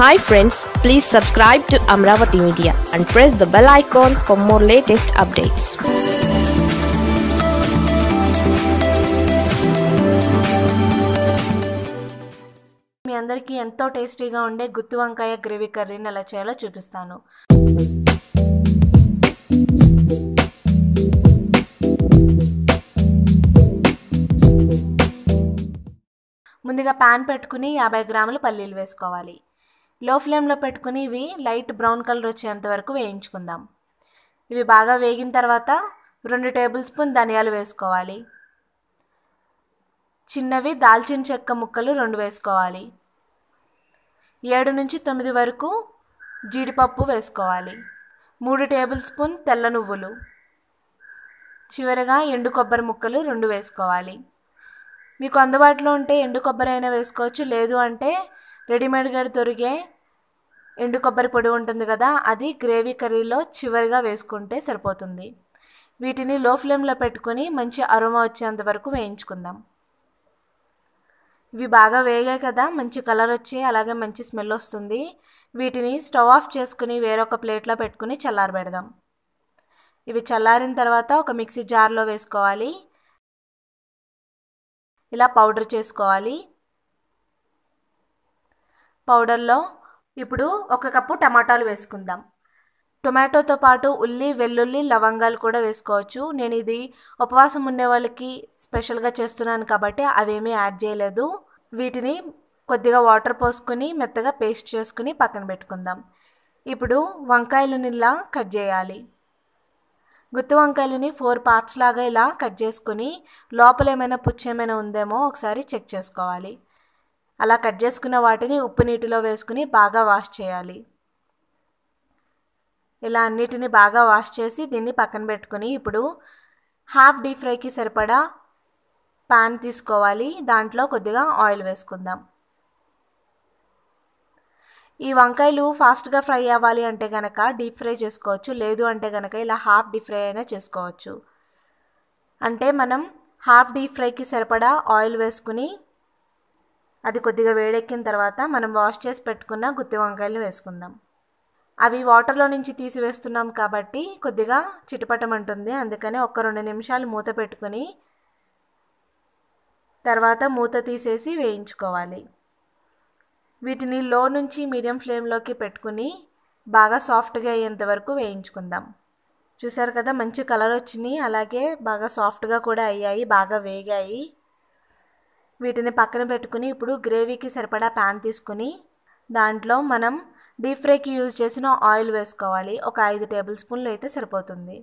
hi friends please subscribe to Amaravati media and press the bell icon for more latest updates మీ అందరికీ ఎంతో టేస్టీగా ఉండే గుత్తి వంకాయ గ్రేవీ కర్రీని ఎలా చేయాలో చూపిస్తాను ముందుగా ప్యాన్ పెట్టుకుని యాభై గ్రాములు పల్లీలు వేసుకోవాలి లో ఫ్లేమ్లో పెట్టుకుని ఇవి లైట్ బ్రౌన్ కలర్ వచ్చేంత వరకు వేయించుకుందాం ఇవి బాగా వేగిన తర్వాత రెండు టేబుల్ స్పూన్ ధనియాలు వేసుకోవాలి చిన్నవి దాల్చిన చెక్క ముక్కలు రెండు వేసుకోవాలి ఏడు నుంచి తొమ్మిది వరకు జీడిపప్పు వేసుకోవాలి మూడు టేబుల్ స్పూన్ తెల్ల నువ్వులు చివరిగా ఎండు కొబ్బరి ముక్కలు రెండు వేసుకోవాలి మీకు అందుబాటులో ఉంటే ఎండు కొబ్బరి అయినా వేసుకోవచ్చు లేదు అంటే రెడీమేడ్గా దొరికే ఎండు కొబ్బరి పొడి ఉంటుంది కదా అది గ్రేవీ కర్రీలో చివరిగా వేసుకుంటే సరిపోతుంది వీటిని లో ఫ్లేమ్లో పెట్టుకొని మంచి అరోమా వచ్చేంత వరకు వేయించుకుందాం ఇవి బాగా వేగాయి కదా మంచి కలర్ వచ్చి అలాగే మంచి స్మెల్ వస్తుంది వీటిని స్టవ్ ఆఫ్ చేసుకుని వేరొక ప్లేట్లో పెట్టుకుని చల్లారబెడదాం ఇవి చల్లారిన తర్వాత ఒక మిక్సీ జార్లో వేసుకోవాలి ఇలా పౌడర్ చేసుకోవాలి పౌడర్లో ఇప్పుడు ఒక కప్పు టమాటాలు వేసుకుందాం టొమాటోతో పాటు ఉల్లి వెల్లుల్లి లవంగాలు కూడా వేసుకోవచ్చు నేను ఇది ఉపవాసం ఉండే వాళ్ళకి స్పెషల్గా చేస్తున్నాను కాబట్టి అవేమీ యాడ్ చేయలేదు వీటిని కొద్దిగా వాటర్ పోసుకుని మెత్తగా పేస్ట్ చేసుకుని పక్కన పెట్టుకుందాం ఇప్పుడు వంకాయలని నీళ్ళ కట్ చేయాలి గుత్తి వంకాయలని ఫోర్ పార్ట్స్ లాగా ఇలా కట్ చేసుకుని లోపల ఏమైనా పుచ్చేమైనా ఉందేమో ఒకసారి చెక్ చేసుకోవాలి అలా కట్ చేసుకున్న వాటిని ఉప్పు నీటిలో వేసుకుని బాగా వాష్ చేయాలి ఇలా అన్నిటిని బాగా వాష్ చేసి దీన్ని పక్కన పెట్టుకుని ఇప్పుడు హాఫ్ డీప్ ఫ్రైకి సరిపడా ప్యాన్ తీసుకోవాలి దాంట్లో కొద్దిగా ఆయిల్ వేసుకుందాం ఈ వంకాయలు ఫాస్ట్గా ఫ్రై అవ్వాలి అంటే కనుక డీప్ ఫ్రై చేసుకోవచ్చు లేదు అంటే కనుక ఇలా హాఫ్ డీప్ ఫ్రై అయినా చేసుకోవచ్చు అంటే మనం హాఫ్ డీప్ ఫ్రైకి సరిపడా ఆయిల్ వేసుకుని అది కొద్దిగా వేడెక్కిన తర్వాత మనం వాష్ చేసి పెట్టుకున్న గుత్తి వంకాయలు వేసుకుందాం అవి వాటర్లో నుంచి తీసివేస్తున్నాం కాబట్టి కొద్దిగా అంటుంది అందుకనే ఒక రెండు నిమిషాలు మూత పెట్టుకుని తర్వాత మూత తీసేసి వేయించుకోవాలి వీటిని లో నుంచి మీడియం ఫ్లేమ్లోకి పెట్టుకుని బాగా సాఫ్ట్గా అయ్యేంత వరకు వేయించుకుందాం చూసారు కదా మంచి కలర్ వచ్చినాయి అలాగే బాగా సాఫ్ట్గా కూడా అయ్యాయి బాగా వేగాయి వీటిని పక్కన పెట్టుకుని ఇప్పుడు గ్రేవీకి సరిపడా ప్యాన్ తీసుకుని దాంట్లో మనం డీప్ ఫ్రైకి యూజ్ చేసిన ఆయిల్ వేసుకోవాలి ఒక ఐదు టేబుల్ స్పూన్లు అయితే సరిపోతుంది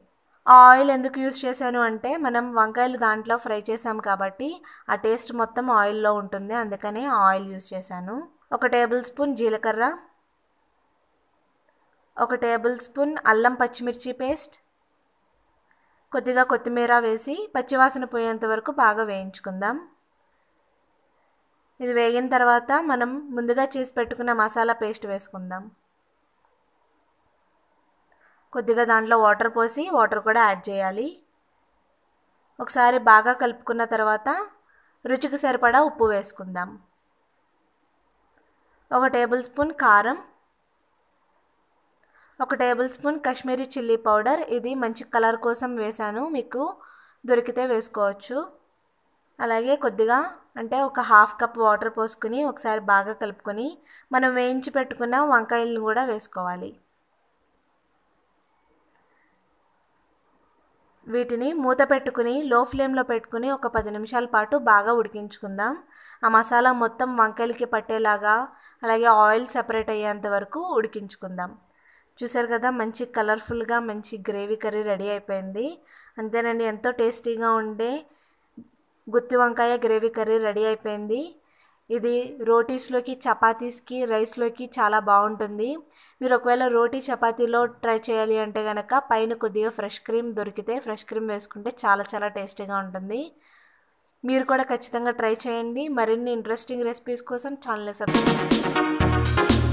ఆ ఆయిల్ ఎందుకు యూజ్ చేశాను అంటే మనం వంకాయలు దాంట్లో ఫ్రై చేసాము కాబట్టి ఆ టేస్ట్ మొత్తం ఆయిల్లో ఉంటుంది అందుకనే ఆయిల్ యూజ్ చేశాను ఒక టేబుల్ స్పూన్ జీలకర్ర ఒక టేబుల్ స్పూన్ అల్లం పచ్చిమిర్చి పేస్ట్ కొద్దిగా కొత్తిమీర వేసి పచ్చివాసన పోయేంత వరకు బాగా వేయించుకుందాం ఇది వేగిన తర్వాత మనం ముందుగా చేసి పెట్టుకున్న మసాలా పేస్ట్ వేసుకుందాం కొద్దిగా దాంట్లో వాటర్ పోసి వాటర్ కూడా యాడ్ చేయాలి ఒకసారి బాగా కలుపుకున్న తర్వాత రుచికి సరిపడా ఉప్పు వేసుకుందాం ఒక టేబుల్ స్పూన్ కారం ఒక table spoon Kashmiri chilli powder ఇది మంచి కలర్ కోసం వేశాను మీకు దొరికితే వేసుకోవచ్చు అలాగే కొద్దిగా అంటే ఒక హాఫ్ కప్ వాటర్ పోసుకుని ఒకసారి బాగా కలుపుకొని మనం వేయించి పెట్టుకున్న వంకాయలను కూడా వేసుకోవాలి వీటిని మూత పెట్టుకుని లో ఫ్లేమ్లో పెట్టుకుని ఒక పది నిమిషాల పాటు బాగా ఉడికించుకుందాం ఆ మసాలా మొత్తం వంకాయలకి పట్టేలాగా అలాగే ఆయిల్ సెపరేట్ అయ్యేంత వరకు ఉడికించుకుందాం చూసారు కదా మంచి కలర్ఫుల్గా మంచి గ్రేవీ కర్రీ రెడీ అయిపోయింది అంతేనండి ఎంతో టేస్టీగా ఉండే గుత్తి వంకాయ గ్రేవీ కర్రీ రెడీ అయిపోయింది ఇది రోటీస్లోకి చపాతీస్కి రైస్లోకి చాలా బాగుంటుంది మీరు ఒకవేళ రోటీ చపాతీలో ట్రై చేయాలి అంటే కనుక పైన కొద్దిగా ఫ్రెష్ క్రీమ్ దొరికితే ఫ్రెష్ క్రీమ్ వేసుకుంటే చాలా చాలా టేస్టీగా ఉంటుంది మీరు కూడా ఖచ్చితంగా ట్రై చేయండి మరిన్ని ఇంట్రెస్టింగ్ రెసిపీస్ కోసం ఛానల్ సబ్స్క్రైబ్